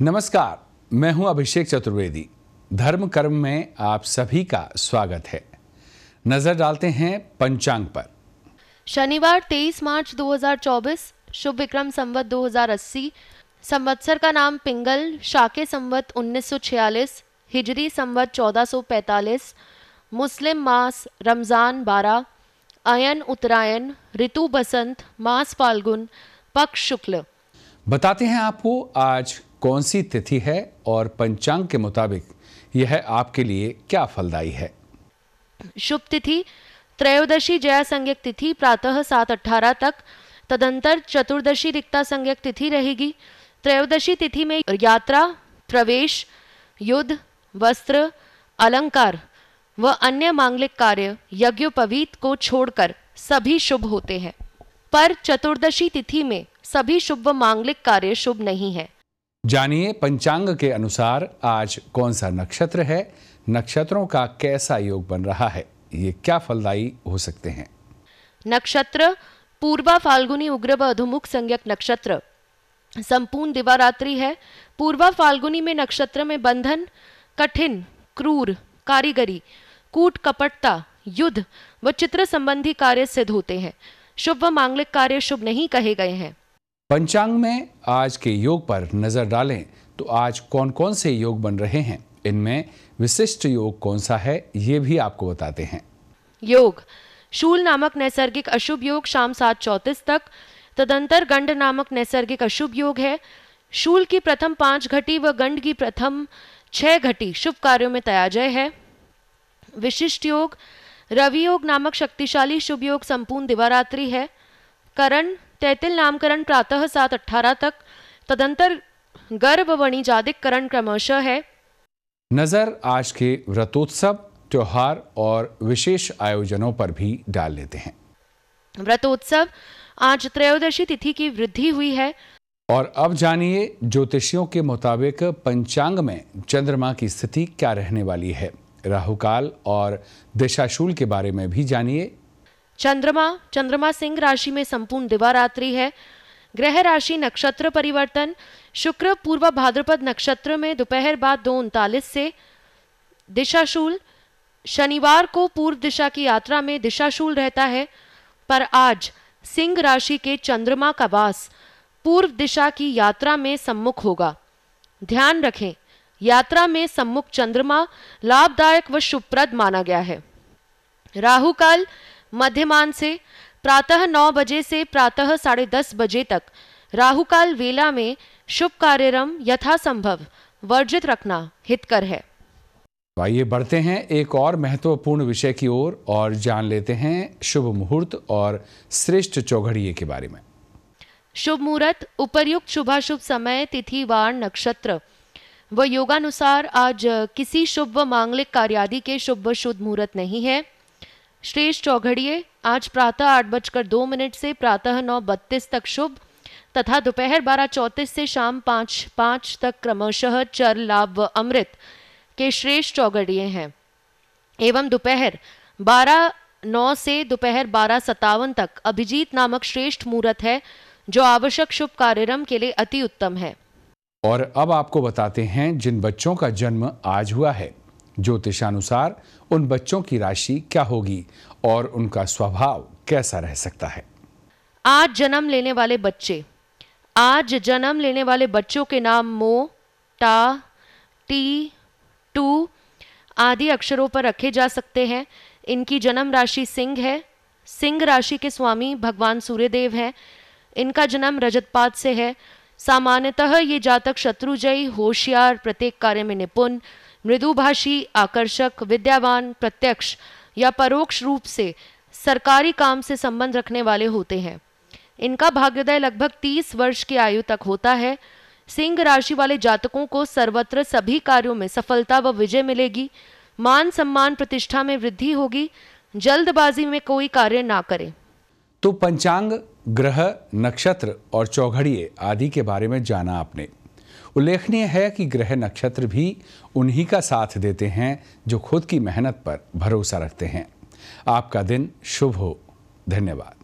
नमस्कार मैं हूं अभिषेक चतुर्वेदी धर्म कर्म में आप सभी का स्वागत है नजर डालते हैं पंचांग पर शनिवार 23 मार्च 2024 शुभ विक्रम संवत 2080 संवत्सर का नाम पिंगल शाके संवत 1946 हिजरी संवत 1445 मुस्लिम मास रमज़ान 12 अयन उत्तरायण ऋतु बसंत मास फाल्गुन पक्ष शुक्ल बताते हैं आपको आज कौन सी तिथि है और पंचांग के मुताबिक यह आपके लिए क्या फलदायी है शुभ तिथि त्रयोदशी जया संज्ञक तिथि प्रातः सात अठारह तक तदंतर चतुर्दशी रिक्ता संज्ञक तिथि रहेगी त्रयोदशी तिथि में यात्रा प्रवेश युद्ध वस्त्र अलंकार व अन्य मांगलिक कार्य यज्ञोपवीत को छोड़कर सभी शुभ होते हैं पर चतुर्दशी तिथि में सभी शुभ व मांगलिक कार्य शुभ नहीं है जानिए पंचांग के अनुसार आज कौन सा नक्षत्र है नक्षत्रों का कैसा योग बन रहा है ये क्या फलदायी हो सकते हैं नक्षत्र पूर्वा फाल्गुनी उग्र व अधोमुख संज्ञक नक्षत्र संपूर्ण दिवारात्रि है पूर्वा फाल्गुनी में नक्षत्र में बंधन कठिन क्रूर कारीगरी कूट कपटता युद्ध व चित्र संबंधी कार्य सिद्ध होते हैं शुभ व मांगलिक कार्य शुभ नहीं कहे गए हैं पंचांग में आज के योग पर नजर डालें तो आज कौन कौन से योग बन रहे हैं इनमें विशिष्ट योग कौन सा है ये भी आपको बताते हैं योग शूल नामक नैसर्गिक अशुभ योग शाम सात चौतीस तक तदंतर गंड नामक नैसर्गिक अशुभ योग है शूल की प्रथम पांच घटी व गंड की प्रथम छह घटी शुभ कार्यों में तया जय है विशिष्ट योग रवि योग नामक शक्तिशाली शुभ योग संपूर्ण दिवारात्रि है करण तैतिल नामकरण प्रातः सात अठारह तक तदंतर गर्भ करण क्रमशः है नजर आज के व्रतोत्सव त्योहार और विशेष आयोजनों पर भी डाल लेते हैं व्रतोत्सव आज त्रयोदशी तिथि की वृद्धि हुई है और अब जानिए ज्योतिषियों के मुताबिक पंचांग में चंद्रमा की स्थिति क्या रहने वाली है राहुकाल और दिशाशूल के बारे में भी जानिए चंद्रमा चंद्रमा सिंह राशि में संपूर्ण दिवारात्रि है ग्रह राशि नक्षत्र परिवर्तन शुक्र पूर्व भाद्रपद नक्षत्र में दोपहर बाद दो उनतालीस से दिशाशूल शनिवार को पूर्व दिशा की यात्रा में दिशाशूल रहता है पर आज सिंह राशि के चंद्रमा का वास पूर्व दिशा की यात्रा में सम्मुख होगा ध्यान रखें यात्रा में सम्मुख चंद्रमा लाभदायक व शुभप्रद माना गया है राहु काल मध्यमान से प्रातः नौ बजे से प्रातः साढ़े दस बजे तक राहुकाल वेला में शुभ कार्यक्रम यथासंभव वर्जित रखना हितकर है तो आइए बढ़ते हैं एक और महत्वपूर्ण विषय की ओर और, और जान लेते हैं शुभ मुहूर्त और श्रेष्ठ चौघड़िए के बारे में शुभ मुहूर्त उपरयुक्त शुभाशुभ समय तिथि वार नक्षत्र व योगानुसार आज किसी शुभ व मांगलिक कार्यादि के शुभ शुद्ध मुहूर्त नहीं है श्रेष्ठ चौघड़िए आज प्रातः आठ बजकर दो मिनट से प्रातः नौ बत्तीस तक शुभ तथा दोपहर बारह चौतीस से शाम पाँच पाँच तक क्रमशः चर लाभ व अमृत के श्रेष्ठ चौघड़िए हैं एवं दोपहर बारह नौ से दोपहर बारह सत्तावन तक अभिजीत नामक श्रेष्ठ मुहूर्त है जो आवश्यक शुभ कार्यक्रम के लिए अति उत्तम है और अब आपको बताते हैं जिन बच्चों का जन्म आज हुआ है ज्योतिषानुसार उन बच्चों की राशि क्या होगी और उनका स्वभाव कैसा रह सकता है आज जन्म लेने वाले बच्चे आज जन्म लेने वाले बच्चों के नाम मो टा टी टू आदि अक्षरों पर रखे जा सकते हैं इनकी जन्म राशि सिंह है सिंह राशि के स्वामी भगवान सूर्यदेव हैं इनका जन्म रजतपात से है सामान्यतः ये जातक शत्रुजयी होशियार प्रत्येक कार्य में निपुण मृदुभाषी आकर्षक विद्यावान प्रत्यक्ष या परोक्ष रूप से सरकारी काम से संबंध रखने वाले होते हैं इनका भाग्योदय लगभग 30 वर्ष की आयु तक होता है सिंह राशि वाले जातकों को सर्वत्र सभी कार्यों में सफलता व विजय मिलेगी मान सम्मान प्रतिष्ठा में वृद्धि होगी जल्दबाजी में कोई कार्य ना करें तो पंचांग ग्रह नक्षत्र और चौघड़िए आदि के बारे में जाना आपने उल्लेखनीय है कि ग्रह नक्षत्र भी उन्हीं का साथ देते हैं जो खुद की मेहनत पर भरोसा रखते हैं आपका दिन शुभ हो धन्यवाद